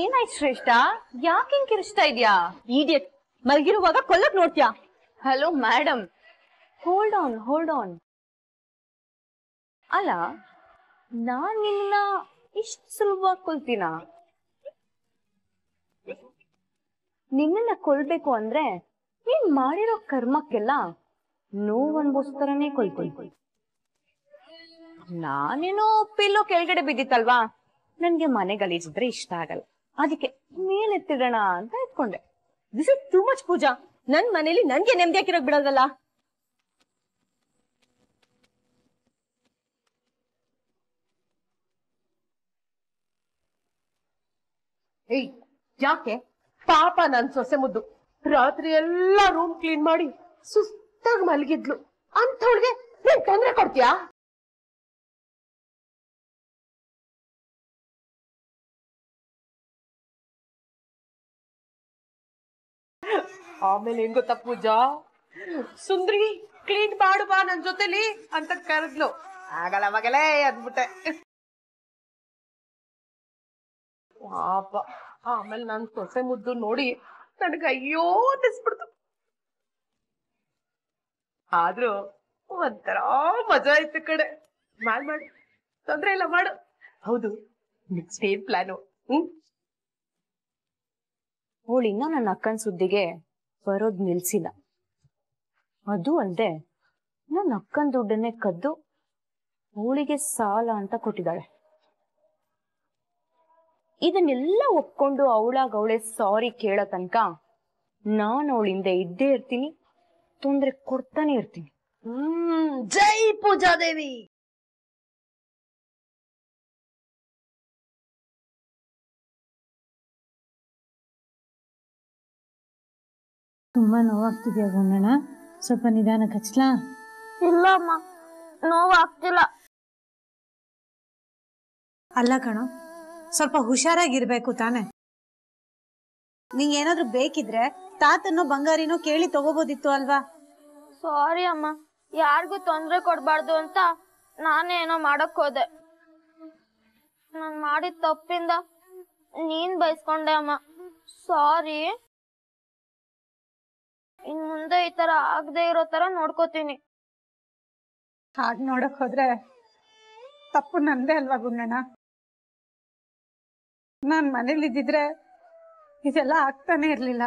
ಏನಾಯ್ತು ಶ್ರೇಷ್ಠ ಯಾಕೆ ಕಿರಿಸ್ತಾ ಇದ್ಯಾ ಈಡಿಯಟ್ ಮಲಗಿರುವಾಗ ಕೊಲ್ಲಕ್ ನೋಡ್ತೀಯಾ hello madam hold on hold on ಅಲ್ಲ ನಾನ್ ನಿನ್ನ ಇಷ್ಟ ಸುಲಭವಾಗಿ ಕೊಲ್ತೀನ ನಿನ್ನನ್ನ ಕೊಲ್ಬೇಕು ಅಂದ್ರೆ ನೀನ್ ಮಾಡಿರೋ ಕರ್ಮಕ್ಕೆಲ್ಲ ನೋವು ಅನ್ಭವಿಸ್ತಾರನೇ ನಾನೇನೋ ಪಿಲ್ಲೋ ಕೆಳಗಡೆ ಬಿದ್ದಿತ್ತಲ್ವಾ ನನ್ಗೆ ಮನೆ ಗಲೀಜಿದ್ರೆ ಇಷ್ಟ ಆಗಲ್ಲ ಅದಕ್ಕೆ ಮೇಲೆತ್ತಿಡೋಣ ಅಂತ ಇಟ್ಕೊಂಡೆ this is too much Pooja ನನ್ ಮನೇಲಿ ನನ್ಗೆ ನೆಮ್ಮದಿ ಹಾಕಿರೋಕ್ ಬಿಡೋದಲ್ಲ ಏಯ್ ಯಾಕೆ ಪಾಪ ನನ್ ಸೊಸೆ ಮುದ್ದು ರಾತ್ರಿ ಎಲ್ಲಾ ರೂಮ್ ಕ್ಲೀನ್ ಮಾಡಿ ಸುಸ್ತಾಗಿ ಮಲಗಿದ್ಲು ಅಂಥವ್ಳಿಗೆ ನೀನ್ ತೊಂದ್ರೆ ಕೊಡ್ತೀಯಾ ಆಮೇಲೆ ಹೆಂಗ ಗೊತ್ತಾ ಪೂಜಾ ಸುಂದ್ರಿ ಕ್ಲೀನ್ ಮಾಡು ಬಾ ನನ್ ಜೊತೆಲಿ ಅಂತ ಕರೆದ್ಲು ಆಗಲ್ಲ ಮಗಲೇ ಅಂದ್ಬಿಟ್ಟೆ ಪಾಪ ಆಮೇಲೆ ನನ್ ಸೊಸೆ ಮುದ್ದು ನೋಡಿ ನನಗ ಅಯ್ಯೋ ಅನ್ನಿಸ್ಬಿಡ್ತು ಆದ್ರೂ ಒಂಥರ ಮಜಾ ಆಯ್ತು ಕಡೆ ಮಾಡ್ ಮಾಡು ತೊಂದ್ರೆ ಇಲ್ಲ ಮಾಡು ಹೌದು ನೆಕ್ಸ್ಟ್ ಏನ್ ಪ್ಲಾನು ಹ್ಮ್ ಅವಳು ನನ್ನ ಅಕ್ಕನ ಸುದ್ದಿಗೆ ಬರೋದ್ ನಿಲ್ಸಿಲ್ಲ ಅದು ಅಲ್ಲದೆ ನನ್ನ ಅಕ್ಕನ ದುಡ್ಡನ್ನೇ ಕದ್ದು ಅವಳಿಗೆ ಸಾಲ ಅಂತ ಕೊಟ್ಟಿದ್ದಾಳೆ ಇದನ್ನೆಲ್ಲ ಒಪ್ಕೊಂಡು ಅವಳಾಗ ಅವಳೆ ಸಾರಿ ಕೇಳೋ ತನಕ ನಾನು ಅವಳಿಂದ ಇದ್ದೇ ಇರ್ತೀನಿ ತೊಂದರೆ ಕೊಡ್ತಾನೆ ಇರ್ತೀನಿ ಹ್ಮ್ ಜೈ ಪೂಜಾದೇವಿ ತುಂಬ ನೋವಾಗ್ತಿದ್ಯಾ ಗುಂಡಣ್ಣ ಸ್ವಲ್ಪ ನಿಧಾನ ಕಚ್ಲಾ ಇಲ್ಲ ಅಮ್ಮ ನೋವಾಗ್ತಿಲ್ಲ ಅಲ್ಲ ಕಣ ಸ್ವಲ್ಪ ಹುಷಾರಾಗಿರ್ಬೇಕು ತಾನೆ ನಿಂಗೆ ಏನಾದ್ರು ಬೇಕಿದ್ರೆ ತಾತನೋ ಬಂಗಾರಿನೋ ಕೇಳಿ ತಗೋಬೋದಿತ್ತು ಅಲ್ವಾ ಸಾರಿ ಅಮ್ಮ ಯಾರಿಗೂ ತೊಂದರೆ ಕೊಡಬಾರ್ದು ಅಂತ ನಾನೇನೋ ಏನೋ ಮಾಡಕ್ ಹೋದೆ ನಾನು ಮಾಡಿದ ತಪ್ಪಿಂದ ನೀನ್ ಬಯಸ್ಕೊಂಡೆ ಅಮ್ಮ ಸಾರಿ ಇನ್ ಮುಂದೆ ಈ ತರ ಆಗದೆ ಇರೋ ತರ ನೋಡ್ಕೋತೀನಿ ಹಾಗೆ ನೋಡಕ್ ಹೋದ್ರೆ ತಪ್ಪು ನಂದೇ ಅಲ್ವಾ ಗುಣ ನಾನ್ ಮನೇಲಿ ಇದ್ದಿದ್ರೆ ಇದೆಲ್ಲ ಆಗ್ತಾನೆ ಇರ್ಲಿಲ್ಲ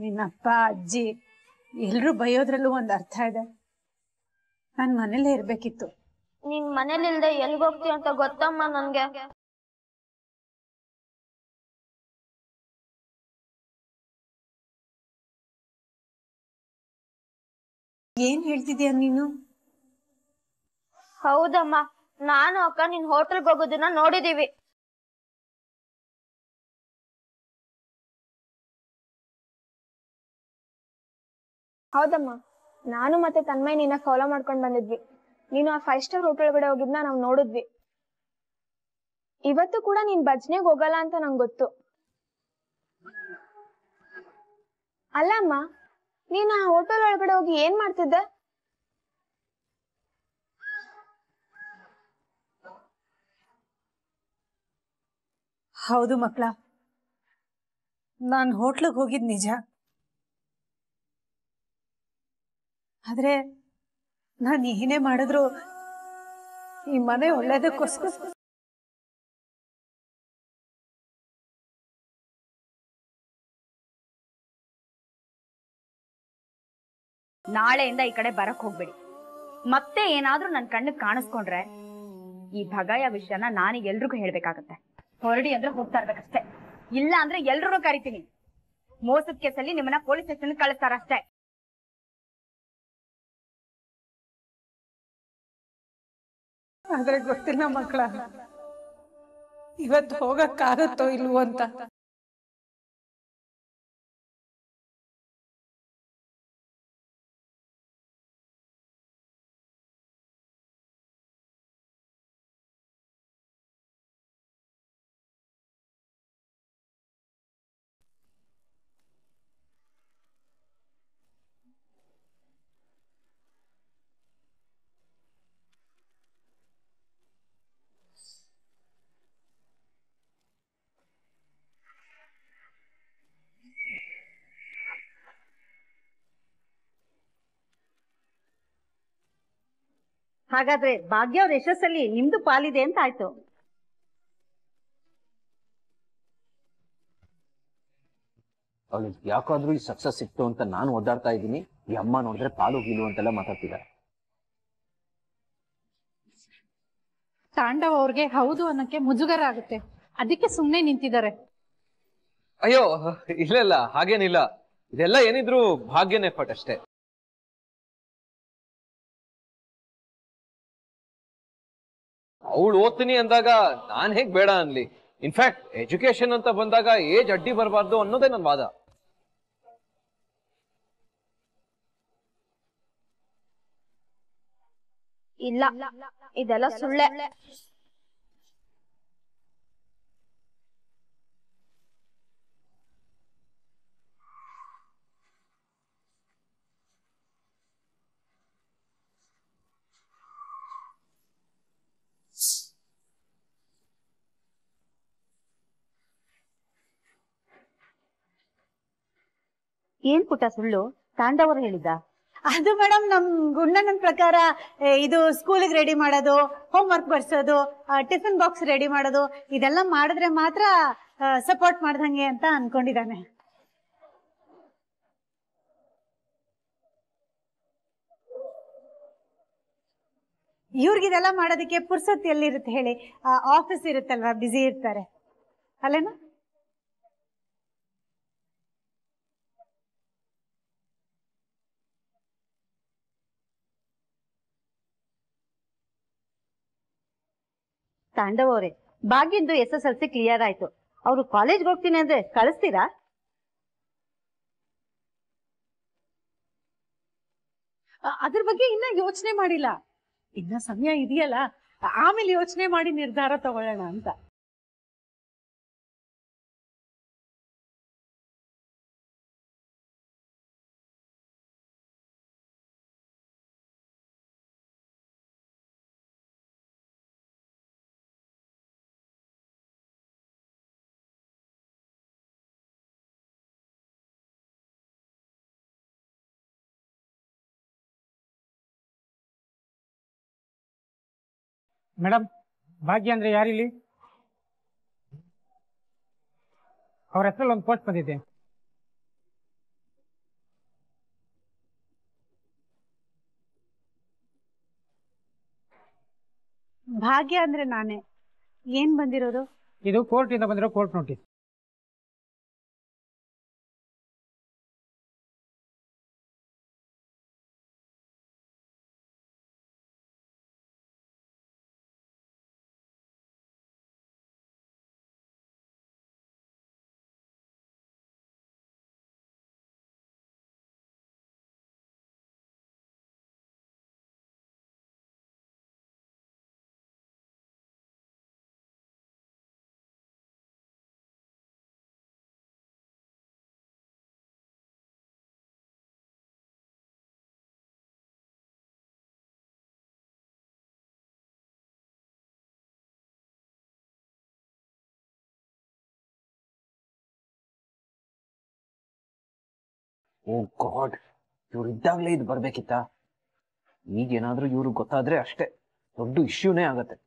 ನಿನ್ನಪ್ಪ ಅಜ್ಜಿ ಎಲ್ರು ಬೈಯೋದ್ರಲ್ಲೂ ಒಂದ್ ಅರ್ಥ ಇದೆ ನನ್ ಮನೇಲೆ ಇರ್ಬೇಕಿತ್ತು ನೀನ್ ಎಲ್ಲಿ ಎಲ್ಗೋಗ್ತೀಯ ಅಂತ ಗೊತ್ತಮ್ಮ ನನ್ಗೆ ಏನ್ ಹೇಳ್ತಿದ್ಯ ನೀನು ಹೌದಮ್ಮ ನಾನು ಅಕ್ಕ ನಿನ್ ಹೋಟೆಲ್ಗೆ ಹೋಗೋದನ್ನ ನೋಡಿದೀವಿ ಹೌದಮ್ಮ ನಾನು ಮತ್ತೆ ತನ್ಮಯ್ ನಿನ್ನ ಫಾಲೋ ಮಾಡ್ಕೊಂಡ್ ಬಂದಿದ್ವಿ ನೀನು ಆ ಫೈವ್ ಸ್ಟಾರ್ ಹೋಟೆಲ್ ಕಡೆ ಹೋಗಿದ್ನ ನಾವು ನೋಡಿದ್ವಿ ಇವತ್ತು ಕೂಡ ನೀನ್ ಭಜನೆಗೆ ಹೋಗಲ್ಲ ಅಂತ ನಂಗೆ ಗೊತ್ತು ಅಲ್ಲಮ್ಮ ನೀನ್ ಹೋಟೆಲ್ ಒಳಗಡೆ ಹೋಗಿ ಏನ್ ಮಾಡ್ತಿದ್ದೆ ಹೌದು ಮಕ್ಕಳ ನಾನ್ ಹೋಟ್ಲಗ್ ಹೋಗಿದ್ ನಿಜ ಆದ್ರೆ ನಾನ್ ಏನೇ ಮಾಡಿದ್ರು ಈ ಮನೆ ಒಳ್ಳೇದಕ್ಕೋಸ್ಕರ ನಾಳೆಯಿಂದ ಈ ಕಡೆ ಬರಕ್ ಹೋಗ್ಬೇಡಿ ಮತ್ತೆ ಏನಾದ್ರೂ ನನ್ ಕಣ್ಣಿಗೆ ಕಾಣಿಸ್ಕೊಂಡ್ರೆ ಈ ಭಗಾಯ ವಿಷಯನ ನಾನೀಗ ಎಲ್ರಿಗೂ ಹೇಳ್ಬೇಕಾಗತ್ತೆ ಹೊರಡಿ ಅಂದ್ರೆ ಹೋಗ್ತಾ ಇರ್ಬೇಕಷ್ಟೇ ಇಲ್ಲ ಅಂದ್ರೆ ಎಲ್ರು ಕರಿತೀನಿ ಮೋಸದ ಕೇಸಲ್ಲಿ ನಿಮ್ಮನ್ನ ಪೊಲೀಸ್ ಸ್ಟೇಷನ್ ಕಳಿಸ್ತಾರಷ್ಟೇ ಆದ್ರೆ ಗೊತ್ತಿಲ್ಲ ಮಕ್ಕಳ ಇವತ್ತು ಹೋಗಕ್ಕಾಗತ್ತೋ ಇಲ್ವೋ ಅಂತ ಹಾಗಾದ್ರೆ ಭಾಗ್ಯವ್ರ ಯಶಸ್ಸಲ್ಲಿ ನಿಮ್ದು ಪಾಲಿದೆ ಅಂತ ಆಯ್ತು ಯಾಕಾದ್ರೂ ಈ ಸಕ್ಸಸ್ ಸಿಕ್ತು ಅಂತ ನಾನು ಒದ್ದಾಡ್ತಾ ಇದ್ದೀನಿ ಈ ಅಮ್ಮ ನೋಡಿದ್ರೆ ಪಾಲು ಗೀಲು ಅಂತೆಲ್ಲ ಮಾತಾಡ್ತಿದ್ದಾರೆ ತಾಂಡವ್ ಅವ್ರಿಗೆ ಹೌದು ಅನ್ನಕ್ಕೆ ಮುಜುಗರ ಆಗುತ್ತೆ ಅದಕ್ಕೆ ಸುಮ್ನೆ ನಿಂತಿದ್ದಾರೆ ಅಯ್ಯೋ ಇಲ್ಲ ಇಲ್ಲ ಹಾಗೇನಿಲ್ಲ ಇದೆಲ್ಲ ಏನಿದ್ರು ಭಾಗ್ಯನೇ ಪಟ್ಟಷ್ಟೇ ಅಷ್ಟೇ ಅವಳು ಓದ್ತೀನಿ ಅಂದಾಗ ನಾನ್ ಹೇಗ್ ಬೇಡ ಅನ್ಲಿ ಇನ್ಫ್ಯಾಕ್ಟ್ ಎಜುಕೇಶನ್ ಅಂತ ಬಂದಾಗ ಏಜ್ ಅಡ್ಡಿ ಬರಬಾರ್ದು ಅನ್ನೋದೇ ನನ್ನ ವಾದ ಇಲ್ಲ ಇದೆಲ್ಲ ಸುಳ್ಳೆ ಏನ್ ಪುಟ್ಟ ಸುಳ್ಳು ತಾಂಡವರು ಹೇಳಿದ್ದ ಅದು ಮೇಡಮ್ ನಮ್ ಗುಂಡಣ್ಣನ ಪ್ರಕಾರ ಇದು ಸ್ಕೂಲಿಗೆ ರೆಡಿ ಮಾಡೋದು ಹೋಮ್ ವರ್ಕ್ ಬರ್ಸೋದು ಟಿಫಿನ್ ಬಾಕ್ಸ್ ರೆಡಿ ಮಾಡೋದು ಇದೆಲ್ಲ ಮಾಡಿದ್ರೆ ಮಾತ್ರ ಸಪೋರ್ಟ್ ಮಾಡ್ದಂಗೆ ಅಂತ ಅನ್ಕೊಂಡಿದ್ದಾನೆ ಇವ್ರಿಗಿದೆಲ್ಲ ಮಾಡೋದಕ್ಕೆ ಪುರ್ಸೊತ್ತು ಎಲ್ಲಿರುತ್ತೆ ಹೇಳಿ ಆಫೀಸ್ ಇರುತ್ತಲ್ವಾ ಬ್ಯುಸಿ ಇರ್ತಾರೆ ಅಲ್ಲೇನಾ ತಾಂಡವ್ರೆ ಬಾಗಿಂದು ಬಾಗಿದ್ದು S S L C clear ಆಯ್ತು ಅವರು ಕಾಲೇಜ್ ಹೋಗ್ತೀನಿ ಅಂದ್ರೆ ಕಳಿಸ್ತೀರಾ ಅದ್ರ ಬಗ್ಗೆ ಇನ್ನ ಯೋಚನೆ ಮಾಡಿಲ್ಲ ಇನ್ನ ಸಮಯ ಇದೆಯಲ್ಲ ಆಮೇಲೆ ಯೋಚನೆ ಮಾಡಿ ನಿರ್ಧಾರ ತಗೊಳ್ಳೋಣ ಅಂತ ಮೇಡಮ್ ಭಾಗ್ಯ ಅಂದ್ರೆ ಯಾರಿಲ್ಲಿ ಅವ್ರ ಹೆಸರಲ್ಲಿ ಒಂದು ಪೋಸ್ಟ್ ಬಂದಿದೆ ಭಾಗ್ಯ ಅಂದ್ರೆ ನಾನೇ ಏನ್ ಬಂದಿರೋದು ಇದು ಕೋರ್ಟ್ ಇಂದ ಬಂದಿರೋ ಕೋರ್ಟ್ ನೋಟಿಸ್ ಓ ಗಾಡ್ ಇವ್ರು ಇದ್ದಾಗಲೇ ಇದು ಬರ್ಬೇಕಿತ್ತಾ ಈಗೇನಾದ್ರೂ ಇವ್ರಿಗೆ ಗೊತ್ತಾದ್ರೆ ಅಷ್ಟೇ ದೊಡ್ಡ ಇಶ್ಯೂನೇ ಆಗತ್ತೆ